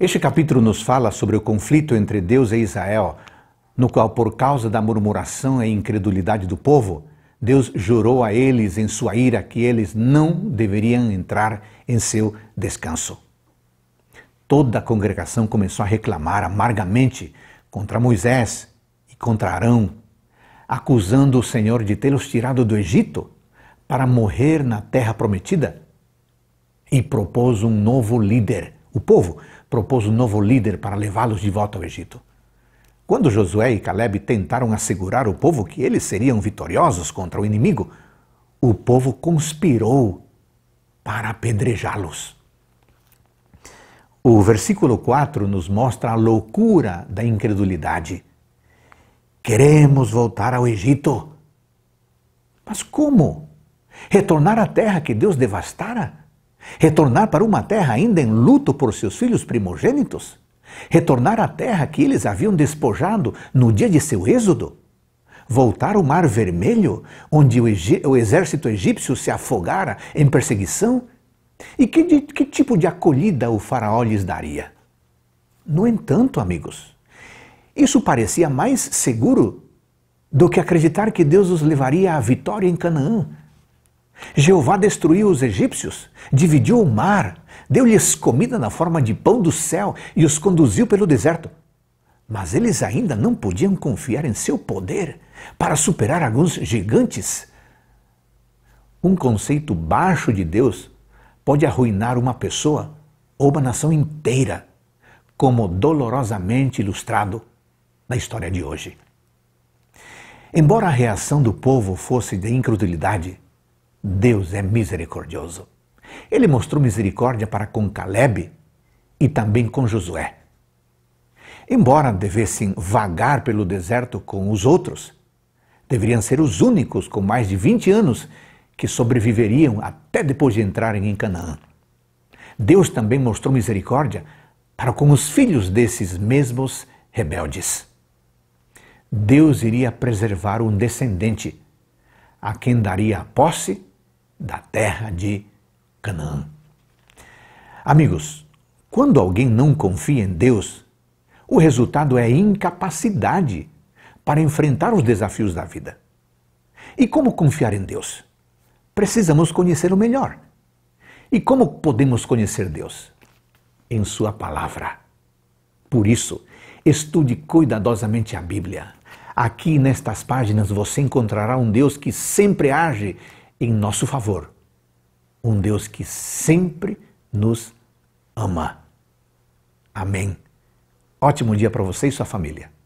Este capítulo nos fala sobre o conflito entre Deus e Israel, no qual, por causa da murmuração e incredulidade do povo, Deus jurou a eles em sua ira que eles não deveriam entrar em seu descanso. Toda a congregação começou a reclamar amargamente contra Moisés e contra Arão, acusando o Senhor de tê-los tirado do Egito para morrer na terra prometida, e propôs um novo líder o povo propôs um novo líder para levá-los de volta ao Egito. Quando Josué e Caleb tentaram assegurar o povo que eles seriam vitoriosos contra o inimigo, o povo conspirou para apedrejá-los. O versículo 4 nos mostra a loucura da incredulidade. Queremos voltar ao Egito. Mas como? Retornar à terra que Deus devastara? Retornar para uma terra ainda em luto por seus filhos primogênitos? Retornar à terra que eles haviam despojado no dia de seu êxodo? Voltar ao Mar Vermelho, onde o, exército egípcio se afogara em perseguição? E que, que tipo de acolhida o faraó lhes daria? No entanto, amigos, isso parecia mais seguro do que acreditar que Deus os levaria à vitória em Canaã, Jeová destruiu os egípcios, dividiu o mar, deu-lhes comida na forma de pão do céu e os conduziu pelo deserto. Mas eles ainda não podiam confiar em seu poder para superar alguns gigantes. Um conceito baixo de Deus pode arruinar uma pessoa ou uma nação inteira, como dolorosamente ilustrado na história de hoje. Embora a reação do povo fosse de incredulidade, Deus é misericordioso. Ele mostrou misericórdia para com Caleb e também com Josué. Embora devessem vagar pelo deserto com os outros, deveriam ser os únicos com mais de 20 anos que sobreviveriam até depois de entrarem em Canaã. Deus também mostrou misericórdia para com os filhos desses mesmos rebeldes. Deus iria preservar um descendente a quem daria a posse da terra de Canaã. Amigos, quando alguém não confia em Deus, o resultado é incapacidade para enfrentar os desafios da vida. E como confiar em Deus? Precisamos conhecer o melhor. E como podemos conhecer Deus? Em Sua palavra. Por isso, estude cuidadosamente a Bíblia. Aqui nestas páginas você encontrará um Deus que sempre age em nosso favor. Um Deus que sempre nos ama. Amém. Ótimo dia para você e sua família.